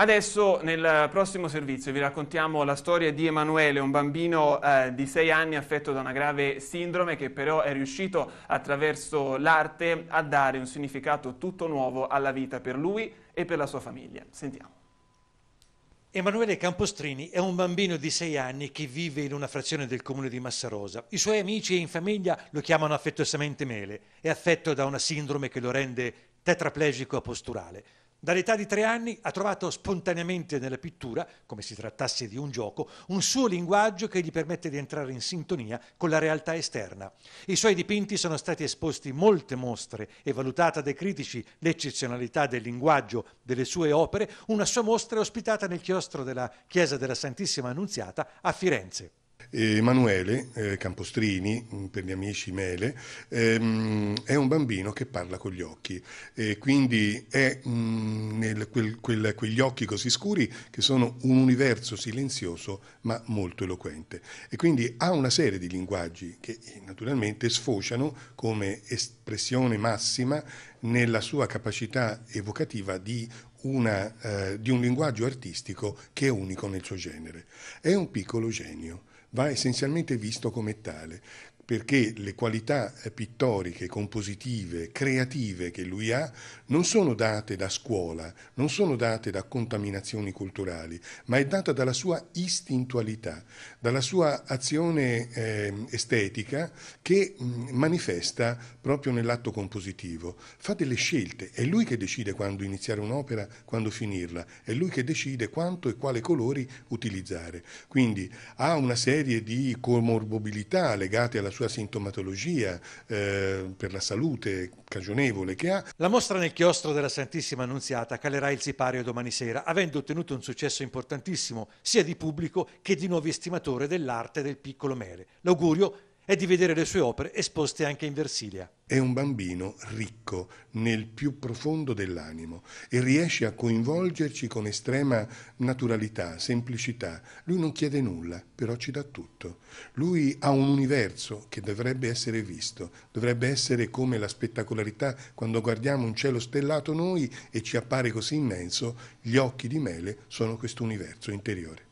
Adesso nel prossimo servizio vi raccontiamo la storia di Emanuele, un bambino eh, di 6 anni affetto da una grave sindrome che però è riuscito attraverso l'arte a dare un significato tutto nuovo alla vita per lui e per la sua famiglia. Sentiamo. Emanuele Campostrini è un bambino di 6 anni che vive in una frazione del comune di Massarosa. I suoi amici e in famiglia lo chiamano affettuosamente Mele. È affetto da una sindrome che lo rende tetraplegico e posturale. Dall'età di tre anni ha trovato spontaneamente nella pittura, come si trattasse di un gioco, un suo linguaggio che gli permette di entrare in sintonia con la realtà esterna. I suoi dipinti sono stati esposti in molte mostre e valutata dai critici l'eccezionalità del linguaggio delle sue opere, una sua mostra è ospitata nel chiostro della Chiesa della Santissima Annunziata a Firenze. Eh, Emanuele eh, Campostrini, mm, per gli amici Mele, ehm, è un bambino che parla con gli occhi e quindi è mh, mm, nel, quel, quel, quegli occhi così scuri che sono un universo silenzioso ma molto eloquente e quindi ha una serie di linguaggi che eh, naturalmente sfociano come espressione massima nella sua capacità evocativa di una, eh, di un linguaggio artistico che è unico nel suo genere. È un piccolo genio va essenzialmente visto come tale perché le qualità eh, pittoriche, compositive, creative che lui ha non sono date da scuola, non sono date da contaminazioni culturali, ma è data dalla sua istintualità, dalla sua azione eh, estetica che mh, manifesta proprio nell'atto compositivo. Fa delle scelte, è lui che decide quando iniziare un'opera, quando finirla, è lui che decide quanto e quale colori utilizzare. Quindi ha una serie di comorbilità legate alla sua sulla sintomatologia eh, per la salute cagionevole che ha. La mostra nel chiostro della Santissima Annunziata calerà il sipario domani sera, avendo ottenuto un successo importantissimo sia di pubblico che di nuovi estimatori dell'arte del piccolo mele. L'augurio è di vedere le sue opere esposte anche in Versilia. È un bambino ricco nel più profondo dell'animo e riesce a coinvolgerci con estrema naturalità, semplicità. Lui non chiede nulla, però ci dà tutto. Lui ha un universo che dovrebbe essere visto, dovrebbe essere come la spettacolarità quando guardiamo un cielo stellato noi e ci appare così immenso, gli occhi di Mele sono questo universo interiore.